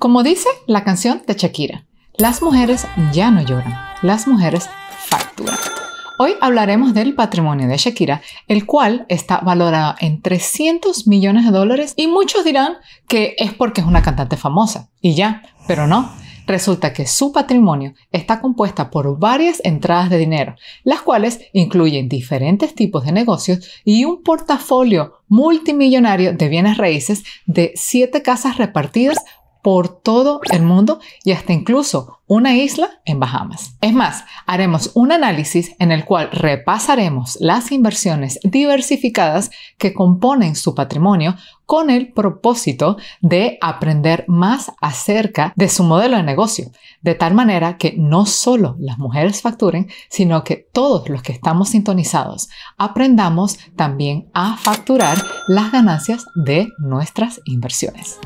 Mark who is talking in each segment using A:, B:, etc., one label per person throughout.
A: Como dice la canción de Shakira, las mujeres ya no lloran, las mujeres facturan. Hoy hablaremos del patrimonio de Shakira, el cual está valorado en 300 millones de dólares y muchos dirán que es porque es una cantante famosa y ya, pero no. Resulta que su patrimonio está compuesta por varias entradas de dinero, las cuales incluyen diferentes tipos de negocios y un portafolio multimillonario de bienes raíces de siete casas repartidas por todo el mundo y hasta incluso una isla en Bahamas. Es más, haremos un análisis en el cual repasaremos las inversiones diversificadas que componen su patrimonio con el propósito de aprender más acerca de su modelo de negocio, de tal manera que no solo las mujeres facturen, sino que todos los que estamos sintonizados aprendamos también a facturar las ganancias de nuestras inversiones.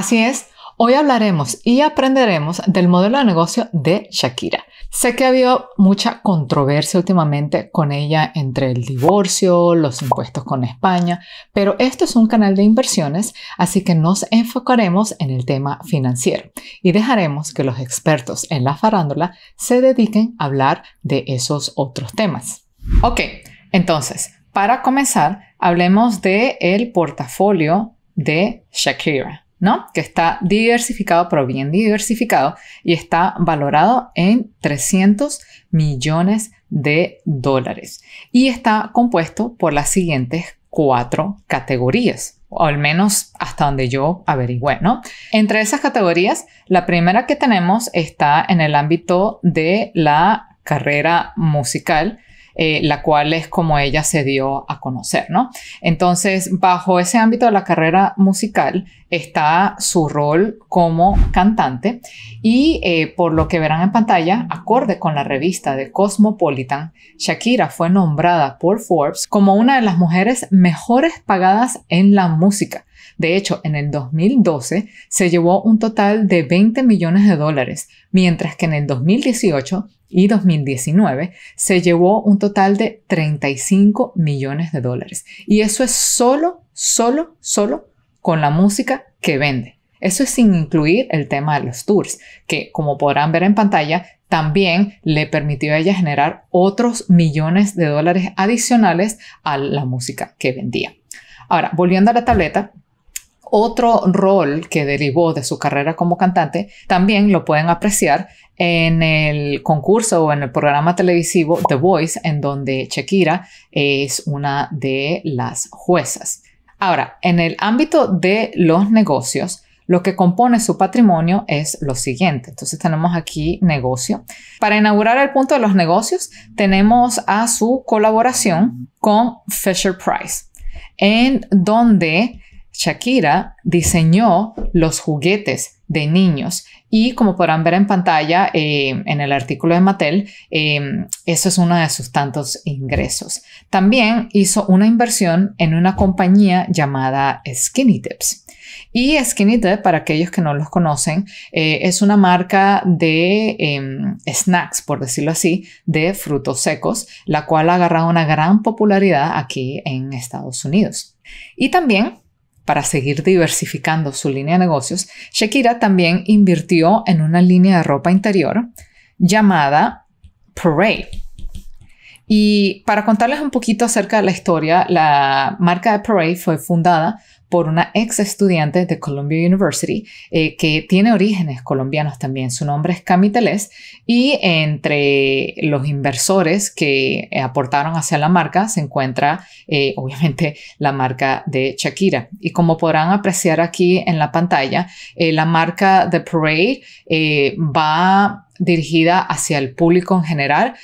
A: Así es, hoy hablaremos y aprenderemos del modelo de negocio de Shakira. Sé que ha habido mucha controversia últimamente con ella entre el divorcio, los impuestos con España, pero esto es un canal de inversiones, así que nos enfocaremos en el tema financiero y dejaremos que los expertos en la farándula se dediquen a hablar de esos otros temas. Ok, entonces, para comenzar, hablemos de el portafolio de Shakira. ¿no? Que está diversificado, pero bien diversificado, y está valorado en 300 millones de dólares. Y está compuesto por las siguientes cuatro categorías, o al menos hasta donde yo averigüé, ¿no? Entre esas categorías, la primera que tenemos está en el ámbito de la carrera musical, eh, la cual es como ella se dio a conocer, ¿no? Entonces, bajo ese ámbito de la carrera musical, está su rol como cantante y eh, por lo que verán en pantalla, acorde con la revista de Cosmopolitan, Shakira fue nombrada por Forbes como una de las mujeres mejores pagadas en la música. De hecho, en el 2012 se llevó un total de 20 millones de dólares, mientras que en el 2018 y 2019 se llevó un total de 35 millones de dólares. Y eso es solo, solo, solo con la música que vende. Eso es sin incluir el tema de los tours, que como podrán ver en pantalla, también le permitió a ella generar otros millones de dólares adicionales a la música que vendía. Ahora, volviendo a la tableta, otro rol que derivó de su carrera como cantante también lo pueden apreciar en el concurso o en el programa televisivo The Voice, en donde Shakira es una de las juezas. Ahora, en el ámbito de los negocios, lo que compone su patrimonio es lo siguiente. Entonces tenemos aquí negocio. Para inaugurar el punto de los negocios, tenemos a su colaboración con Fisher Price, en donde Shakira diseñó los juguetes de niños y como podrán ver en pantalla eh, en el artículo de Mattel, eh, eso es uno de sus tantos ingresos. También hizo una inversión en una compañía llamada Skinny Tips. Y Skinny Tips, para aquellos que no los conocen, eh, es una marca de em, snacks, por decirlo así, de frutos secos, la cual ha agarrado una gran popularidad aquí en Estados Unidos. Y también para seguir diversificando su línea de negocios, Shakira también invirtió en una línea de ropa interior llamada Parade. Y para contarles un poquito acerca de la historia, la marca de Parade fue fundada por una ex estudiante de Columbia University eh, que tiene orígenes colombianos también. Su nombre es Cami Teles y entre los inversores que aportaron hacia la marca se encuentra eh, obviamente la marca de Shakira. Y como podrán apreciar aquí en la pantalla, eh, la marca The Parade va dirigida hacia el público en general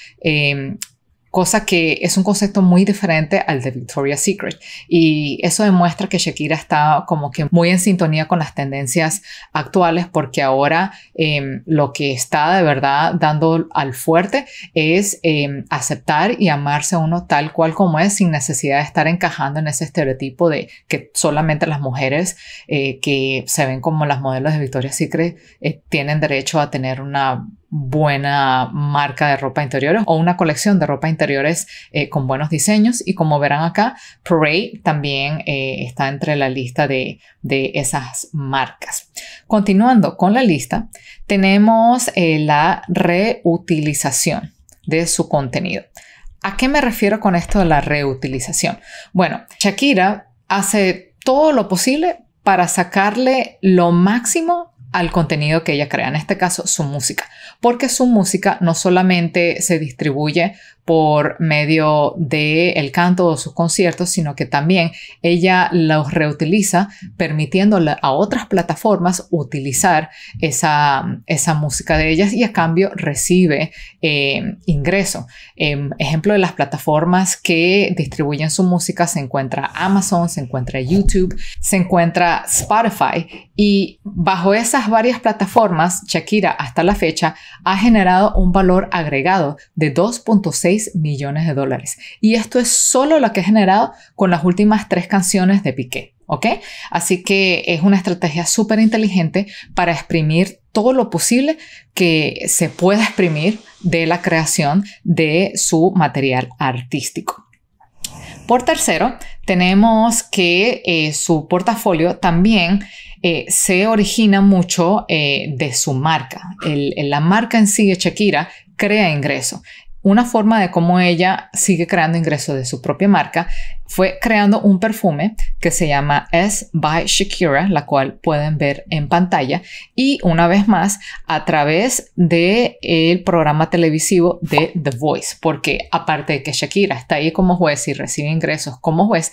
A: cosa que es un concepto muy diferente al de Victoria's Secret. Y eso demuestra que Shakira está como que muy en sintonía con las tendencias actuales porque ahora em, lo que está de verdad dando al fuerte es em, aceptar y amarse a uno tal cual como es sin necesidad de estar encajando en ese estereotipo de que solamente las mujeres eh, que se ven como las modelos de Victoria's Secret eh, tienen derecho a tener una buena marca de ropa interior o una colección de ropa interiores eh, con buenos diseños y como verán acá Parade también eh, está entre la lista de, de, esas marcas continuando con la lista tenemos eh, la reutilización de su contenido ¿a qué me refiero con esto de la reutilización? bueno Shakira hace todo lo posible para sacarle lo máximo al contenido que ella crea, en este caso su música, porque su música no solamente se distribuye por medio del canto o sus conciertos, sino que también ella los reutiliza, permitiéndole a otras plataformas utilizar esa, música de ellas y a cambio recibe eh, ingreso. Em, ejemplo de las plataformas que distribuyen su música se encuentra Amazon, se encuentra YouTube, se encuentra Spotify y bajo esas varias plataformas, Shakira hasta la fecha ha generado un valor agregado de 2.6 millones de dólares. Y esto es solo lo que ha generado con las últimas tres canciones de Piqué. ¿Ok? Así que es una estrategia súper inteligente para exprimir todo lo posible que se pueda exprimir de la creación de su material artístico. Por tercero, tenemos que eh, su portafolio también eh, se origina mucho eh, de su marca. la marca en sí de Shakira crea ingreso. Una forma de cómo ella sigue creando ingresos de su propia marca fue creando un perfume que se llama S by Shakira, la cual pueden ver en pantalla, y una vez más a través del el programa televisivo de The Voice, porque aparte de que Shakira está ahí como juez y recibe ingresos como juez,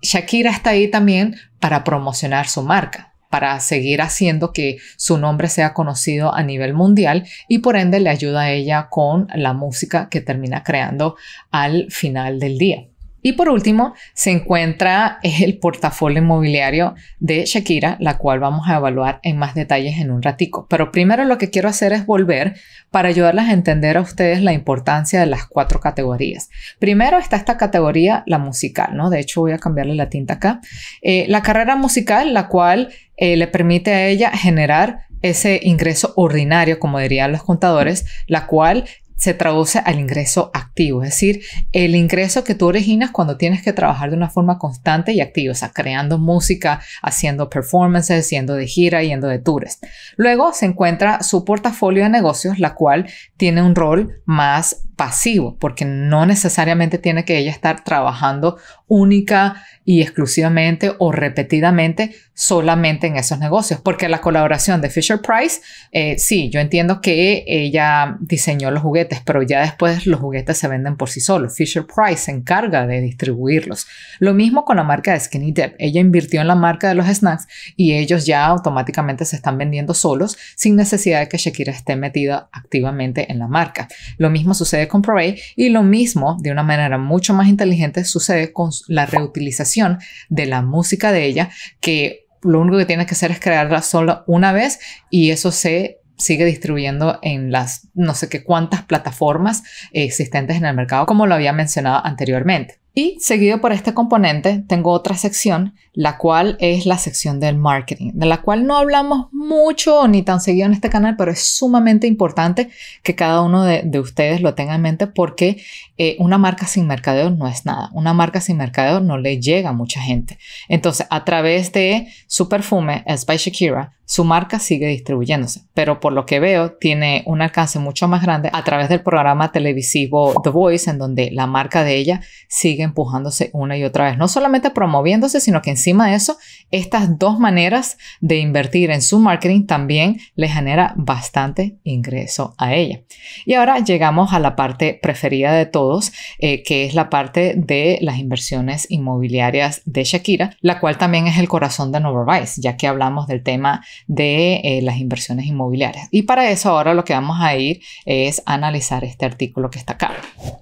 A: Shakira está ahí también para promocionar su marca para seguir haciendo que su nombre sea conocido a nivel mundial y por ende le ayuda a ella con la música que termina creando al final del día. Y por último, se encuentra el portafolio inmobiliario de Shakira, la cual vamos a evaluar en más detalles en un ratico. Pero primero lo que quiero hacer es volver para ayudarlas a entender a ustedes la importancia de las cuatro categorías. Primero está esta categoría, la musical, ¿no? De hecho, voy a cambiarle la tinta acá. Eh, la carrera musical, la cual eh, le permite a ella generar ese ingreso ordinario, como dirían los contadores, la cual se traduce al ingreso activo, es decir, el ingreso que tú originas cuando tienes que trabajar de una forma constante y activa, o sea, creando música, haciendo performances, yendo de gira, yendo de tours. Luego se encuentra su portafolio de negocios, la cual tiene un rol más pasivo, porque no necesariamente tiene que ella estar trabajando única y exclusivamente o repetidamente solamente en esos negocios, porque la colaboración de Fisher Price, eh, sí, yo entiendo que ella diseñó los juguetes, pero ya después los juguetes se venden por sí solos. Fisher Price se encarga de distribuirlos. Lo mismo con la marca de Skinny Dip. Ella invirtió en la marca de los snacks y ellos ya automáticamente se están vendiendo solos sin necesidad de que Shakira esté metida activamente en la marca. Lo mismo sucede con Provey y lo mismo, de una manera mucho más inteligente, sucede con la reutilización de la música de ella, que lo único que tienes que hacer es crearla solo una vez y eso se sigue distribuyendo en las no sé qué cuántas plataformas eh, existentes en el mercado, como lo había mencionado anteriormente. Y seguido por este componente, tengo otra sección, la cual es la sección del marketing, de la cual no hablamos mucho ni tan seguido en este canal, pero es sumamente importante que cada uno de, ustedes lo tenga en mente porque eh, una marca sin mercadeo no es nada. Una marca sin mercadeo no le llega a mucha gente. Entonces, a través de su perfume, Spice Shakira, su marca sigue distribuyéndose, pero por lo que veo tiene un alcance mucho más grande a través del programa televisivo The Voice, en donde la marca de ella sigue empujándose una y otra vez, no solamente promoviéndose, sino que encima de eso, estas dos maneras de invertir en su marketing también le genera bastante ingreso a ella. Y ahora llegamos a la parte preferida de todos, eh, que es la parte de las inversiones inmobiliarias de Shakira, la cual también es el corazón de Vice, ya que hablamos del tema de eh, las inversiones inmobiliarias. Y para eso ahora lo que vamos a ir es analizar este artículo que está acá.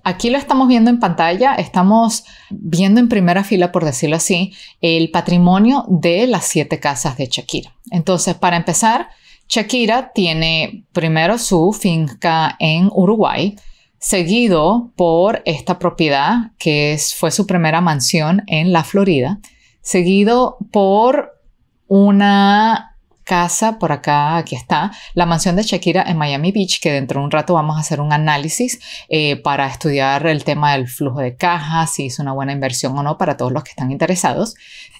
A: Aquí lo estamos viendo en pantalla, estamos viendo en primera fila, por decirlo así, el patrimonio de las siete casas de Shakira. Entonces, para empezar, Shakira tiene primero su finca en Uruguay, seguido por esta propiedad que fue su primera mansión en la Florida, seguido por una casa por acá, aquí está, la mansión de Shakira en Miami Beach, que dentro de un rato vamos a hacer un análisis eh, para estudiar el tema del flujo de caja, si es una buena inversión o no para todos los que están interesados.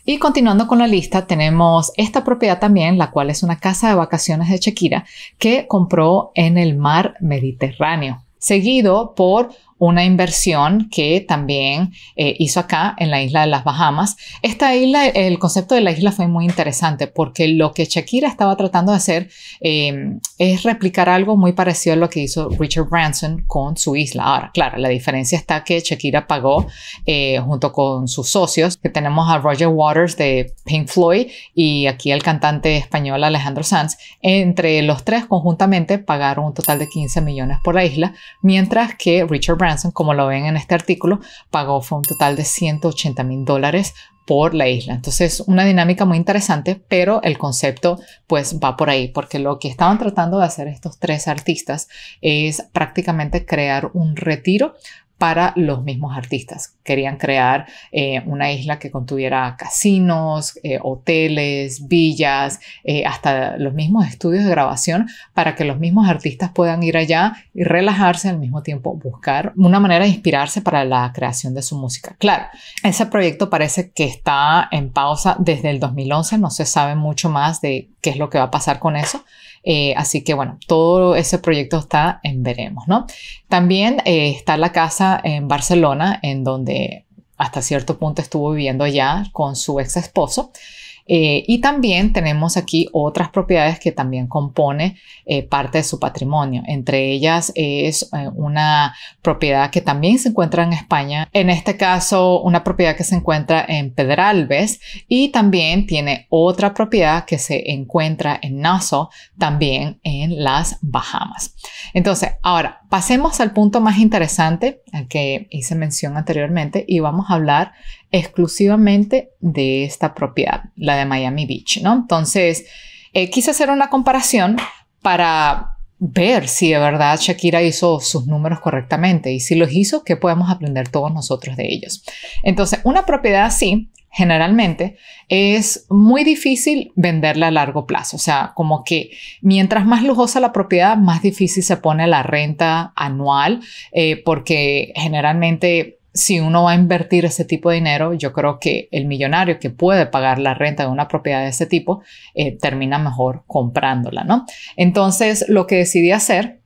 A: Y continuando con la lista, tenemos esta propiedad también, la cual es una casa de vacaciones de Shakira que compró en el mar Mediterráneo seguido por una inversión que también eh, hizo acá en la isla de las Bahamas. Esta isla, el concepto de la isla fue muy interesante porque lo que Shakira estaba tratando de hacer em, es replicar algo muy parecido a lo que hizo Richard Branson con su isla. Ahora, claro, la diferencia está que Shakira pagó eh, junto con sus socios, que tenemos a Roger Waters de Pink Floyd y aquí el cantante español Alejandro Sanz. Entre los tres conjuntamente pagaron un total de 15 millones por la isla, mientras que Richard Branson como lo ven en este artículo, pagó fue un total de 180 mil dólares por la isla. Entonces, una dinámica muy interesante, pero el concepto pues va por ahí, porque lo que estaban tratando de hacer estos tres artistas es prácticamente crear un retiro para los mismos artistas. Querían crear eh, una isla que contuviera casinos, eh, hoteles, villas, eh, hasta los mismos estudios de grabación para que los mismos artistas puedan ir allá y relajarse al mismo tiempo buscar una manera de inspirarse para la creación de su música. Claro, ese proyecto parece que está en pausa desde el 2011, no se sabe mucho más de qué es lo que va a pasar con eso. Eh, así que bueno, todo ese proyecto está en veremos, ¿no? También eh, está la casa en Barcelona, en donde hasta cierto punto estuvo viviendo allá con su ex esposo. Eh, y también tenemos aquí otras propiedades que también compone eh, parte de su patrimonio. Entre ellas es eh, una propiedad que también se encuentra en España. En este caso, una propiedad que se encuentra en Pedralbes y también tiene otra propiedad que se encuentra en Nassau, también en las Bahamas. Entonces, ahora pasemos al punto más interesante que hice mención anteriormente y vamos a hablar exclusivamente de esta propiedad, la de Miami Beach, ¿no? Entonces, eh, quise hacer una comparación para ver si de verdad Shakira hizo sus números correctamente y si los hizo, ¿qué podemos aprender todos nosotros de ellos? Entonces, una propiedad así generalmente, es muy difícil venderla a largo plazo. O sea, como que mientras más lujosa la propiedad, más difícil se pone la renta anual, eh, porque generalmente si uno va a invertir ese tipo de dinero, yo creo que el millonario que puede pagar la renta de una propiedad de ese tipo eh, termina mejor comprándola, ¿no? Entonces, lo que decidí hacer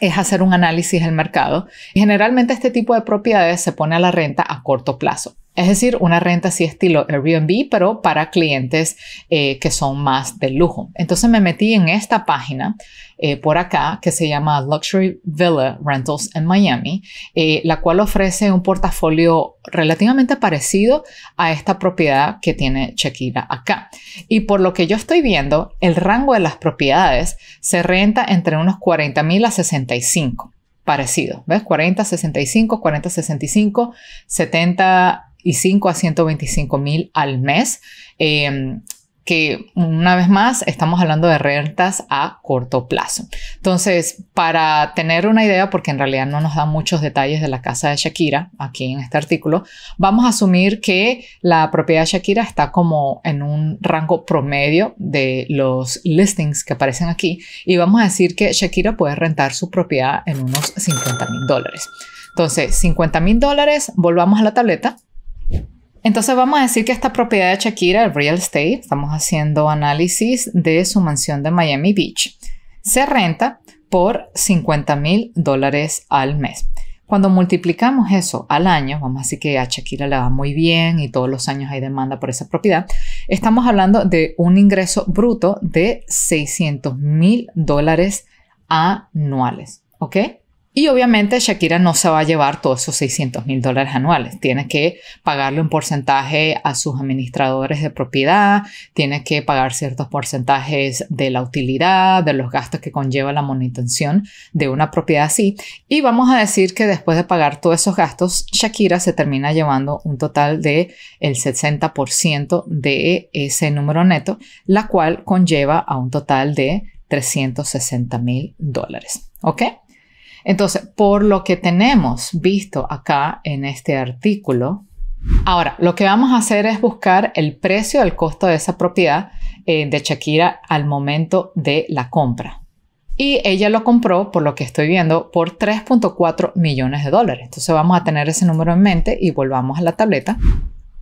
A: es hacer un análisis del mercado. Generalmente este tipo de propiedades se pone a la renta a corto plazo. Es decir, una renta así estilo Airbnb, pero para clientes eh, que son más de lujo. Entonces me metí en esta página eh, por acá que se llama Luxury Villa Rentals en Miami, eh, la cual ofrece un portafolio relativamente parecido a esta propiedad que tiene Shakira acá. Y por lo que yo estoy viendo, el rango de las propiedades se renta entre unos 40 mil a 65 parecido, ¿ves? 40, 65, 40, 65, 70, y 5 a 125 mil al mes. Em, que una vez más estamos hablando de rentas a corto plazo. Entonces, para tener una idea, porque en realidad no nos da muchos detalles de la casa de Shakira aquí en este artículo, vamos a asumir que la propiedad de Shakira está como en un rango promedio de los listings que aparecen aquí y vamos a decir que Shakira puede rentar su propiedad en unos 50 mil dólares. Entonces, 50 mil dólares, volvamos a la tableta, entonces vamos a decir que esta propiedad de Shakira, el real estate, estamos haciendo análisis de su mansión de Miami Beach, se renta por 50 mil dólares al mes. Cuando multiplicamos eso al año, vamos a decir que a Shakira le va muy bien y todos los años hay demanda por esa propiedad, estamos hablando de un ingreso bruto de 600 mil dólares anuales, ¿ok? Y obviamente Shakira no se va a llevar todos esos 600 mil dólares anuales. Tiene que pagarle un porcentaje a sus administradores de propiedad, tiene que pagar ciertos porcentajes de la utilidad, de los gastos que conlleva la manutención de una propiedad así. Y vamos a decir que después de pagar todos esos gastos, Shakira se termina llevando un total de el 60% de ese número neto, la cual conlleva a un total de 360 mil dólares. ¿Ok? Entonces, por lo que tenemos visto acá en este artículo, ahora lo que vamos a hacer es buscar el precio, el costo de esa propiedad eh, de Shakira al momento de la compra. Y ella lo compró, por lo que estoy viendo, por 3.4 millones de dólares. Entonces vamos a tener ese número en mente y volvamos a la tableta.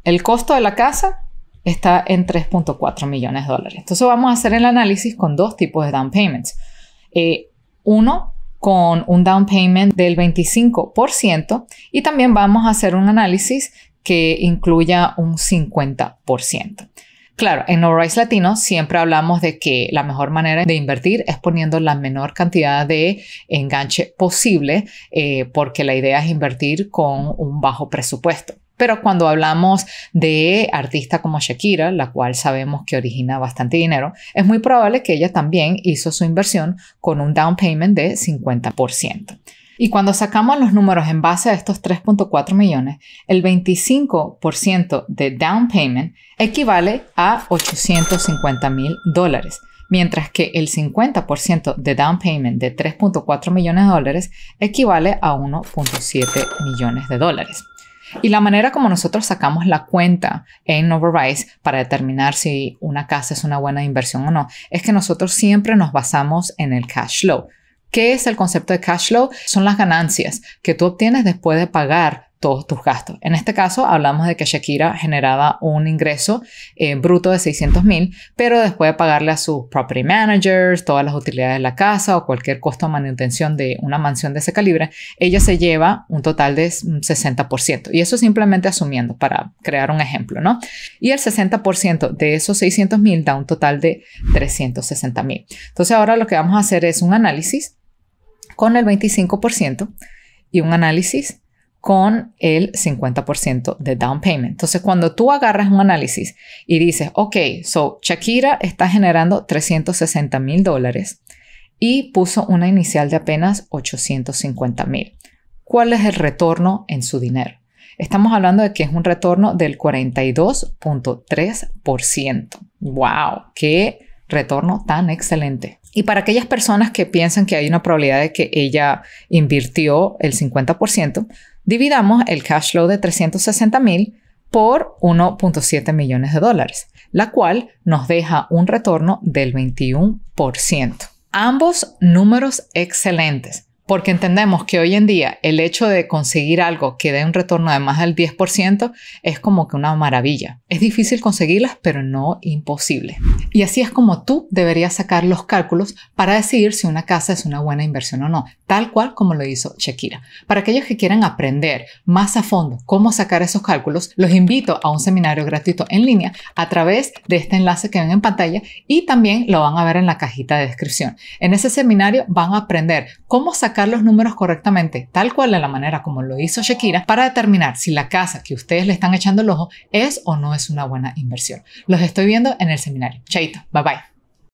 A: El costo de la casa está en 3.4 millones de dólares. Entonces vamos a hacer el análisis con dos tipos de down payments. Eh, uno con un down payment del 25% y también vamos a hacer un análisis que incluya un 50%. Claro, en No Latino siempre hablamos de que la mejor manera de invertir es poniendo la menor cantidad de enganche posible, eh, porque la idea es invertir con un bajo presupuesto. Pero cuando hablamos de artista como Shakira, la cual sabemos que origina bastante dinero, es muy probable que ella también hizo su inversión con un down payment de 50%. Y cuando sacamos los números en base a estos 3.4 millones, el 25% de down payment equivale a 850 mil dólares, mientras que el 50% de down payment de 3.4 millones de dólares equivale a 1.7 millones de dólares. Y la manera como nosotros sacamos la cuenta en Overrise para determinar si una casa es una buena inversión o no, es que nosotros siempre nos basamos en el cash flow. ¿Qué es el concepto de cash flow? Son las ganancias que tú obtienes después de pagar todos tus gastos. En este caso hablamos de que Shakira generaba un ingreso eh, bruto de 600 mil, pero después de pagarle a sus property managers, todas las utilidades de la casa o cualquier costo de manutención de una mansión de ese calibre, ella se lleva un total de 60%. Y eso simplemente asumiendo para crear un ejemplo, ¿no? Y el 60% de esos 600 mil da un total de 360 mil. Entonces ahora lo que vamos a hacer es un análisis con el 25% y un análisis con el 50% de down payment. Entonces, cuando tú agarras un análisis y dices, ok, so Shakira está generando 360 mil dólares y puso una inicial de apenas 850 mil. ¿Cuál es el retorno en su dinero? Estamos hablando de que es un retorno del 42.3%. ¡Wow! ¡Qué retorno tan excelente! Y para aquellas personas que piensan que hay una probabilidad de que ella invirtió el 50%, Dividamos el cash flow de 360 mil por 1.7 millones de dólares, la cual nos deja un retorno del 21%. Ambos números excelentes, porque entendemos que hoy en día el hecho de conseguir algo que dé un retorno de más del 10% es como que una maravilla. Es difícil conseguirlas, pero no imposible. Y así es como tú deberías sacar los cálculos para decidir si una casa es una buena inversión o no, tal cual como lo hizo Shakira. Para aquellos que quieran aprender más a fondo cómo sacar esos cálculos, los invito a un seminario gratuito en línea a través de este enlace que ven en pantalla y también lo van a ver en la cajita de descripción. En ese seminario van a aprender cómo sacar los números correctamente, tal cual de la manera como lo hizo Shakira, para determinar si la casa que ustedes le están echando el ojo es o no es una buena inversión. Los estoy viendo en el seminario bye bye.